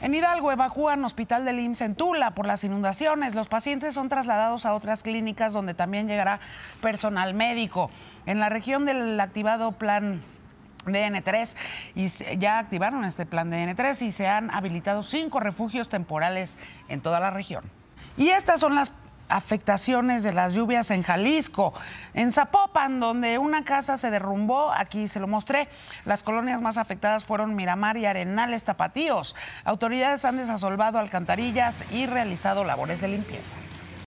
En Hidalgo evacúan Hospital del IMSS en Tula por las inundaciones. Los pacientes son trasladados a otras clínicas donde también llegará personal médico. En la región del activado plan DN3 y ya activaron este plan DN3 y se han habilitado cinco refugios temporales en toda la región. Y estas son las afectaciones de las lluvias en Jalisco. En Zapopan, donde una casa se derrumbó, aquí se lo mostré, las colonias más afectadas fueron Miramar y Arenales Tapatíos. Autoridades han desasolvado alcantarillas y realizado labores de limpieza.